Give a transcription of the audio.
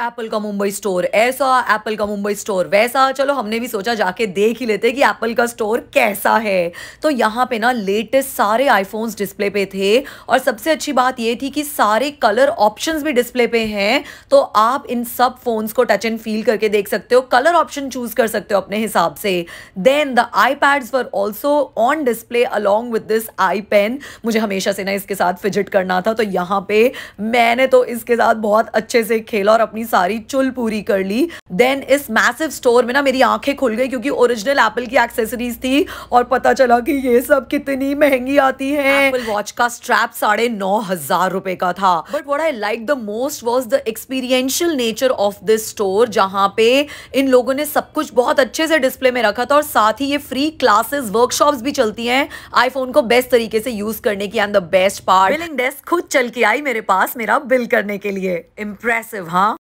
Apple का Mumbai store ऐसा Apple का मुंबई स्टोर वैसा चलो हमने भी सोचा जाके देख ही लेते कि एप्पल का स्टोर कैसा है तो यहाँ पे ना लेटेस्ट सारे आईफोन्स डिस्प्ले पे थे और सबसे अच्छी बात ये थी कि सारे कलर ऑप्शंस भी डिस्प्ले पे हैं तो आप इन सब फ़ोन्स को टच एंड फील करके देख सकते हो कलर ऑप्शन चूज़ कर सकते हो अपने हिसाब से then the iPads were also on display along with this iPen मुझे हमेशा से ना इसके साथ फिजिट करना था तो यहाँ पे मैंने तो इसके साथ बहुत अच्छे से खेला और अपनी सारी चुल पूरी कर ली देन इस मैसिव स्टोर में ना मेरी आंखें खुल गई क्योंकि ओरिजिनल एप्पल की एक्सेसरीज थी और पता चला कि ये सब कितनी महंगी आती है एप्पल वॉच का स्ट्रैप साढ़े नौ हजार रुपए का था but what I like the most was the experiential nature of this store जहां पे इन लोगों ने सब कुछ बहुत अच्छे से डिस्प्ले में रखा था और साथ ही ये फ्री क्लासेस वर्कशॉप भी चलती हैं आईफोन को बेस्ट तरीके से यूज करने की and the best part billing desk खुद चल के आई मेरे पास मेरा बिल करने के लिए इम्प्रेसिव हाँ